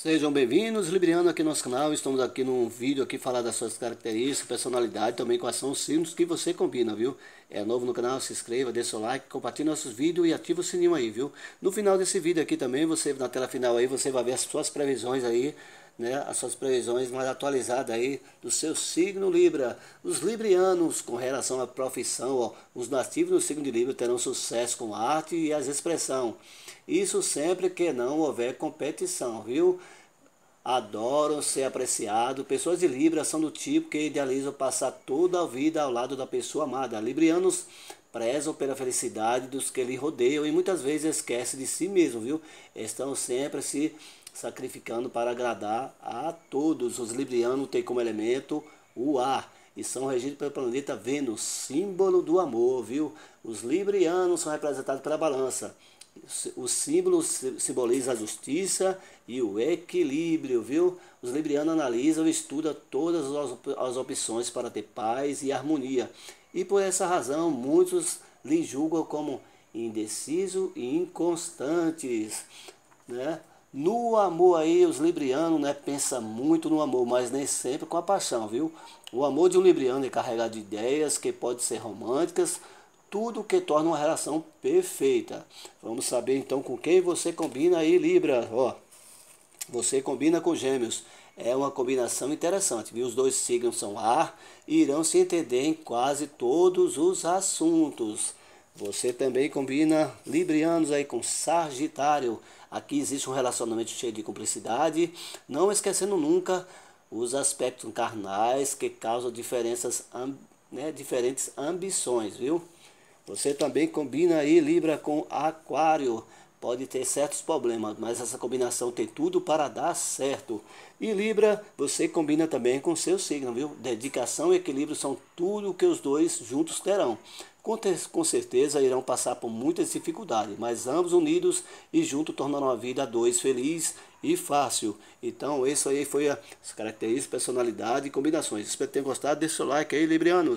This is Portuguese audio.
Sejam bem-vindos, Libriano aqui no nosso canal. Estamos aqui num vídeo aqui falar das suas características, personalidade, também quais são os signos que você combina, viu? É novo no canal, se inscreva, dê seu like, compartilhe nossos vídeos e ative o sininho aí, viu? No final desse vídeo aqui também, você na tela final aí, você vai ver as suas previsões aí né, as suas previsões mais atualizadas aí do seu signo Libra. Os librianos, com relação à profissão, ó, os nativos do signo de Libra terão sucesso com a arte e as expressão. Isso sempre que não houver competição, viu? adoram ser apreciados. Pessoas de Libra são do tipo que idealizam passar toda a vida ao lado da pessoa amada. Librianos prezam pela felicidade dos que lhe rodeiam e muitas vezes esquecem de si mesmo, viu? Estão sempre se sacrificando para agradar a todos. Os librianos têm como elemento o ar e são regidos pelo planeta Vênus, símbolo do amor, viu? Os librianos são representados pela balança. O símbolo simboliza a justiça e o equilíbrio, viu? Os librianos analisam e estudam todas as opções para ter paz e harmonia. E por essa razão, muitos lhe julgam como indeciso e inconstantes, né? No amor aí, os librianos, né, pensa muito no amor, mas nem sempre com a paixão, viu? O amor de um libriano é carregado de ideias que podem ser românticas tudo que torna uma relação perfeita. Vamos saber então com quem você combina aí, Libra. Ó, você combina com Gêmeos. É uma combinação interessante, viu? Os dois signos são ar e irão se entender em quase todos os assuntos. Você também combina Librianos aí com Sagitário. Aqui existe um relacionamento cheio de cumplicidade, não esquecendo nunca os aspectos carnais que causam diferenças, né, diferentes ambições, viu? Você também combina aí Libra com Aquário. Pode ter certos problemas, mas essa combinação tem tudo para dar certo. E Libra, você combina também com seu signo, viu? Dedicação e equilíbrio são tudo que os dois juntos terão. Com, com certeza irão passar por muitas dificuldades, mas ambos unidos e juntos tornarão a vida a dois feliz e fácil. Então, isso aí foi as características, personalidade e combinações. Espero que tenham gostado. Deixe seu like aí, Librianos.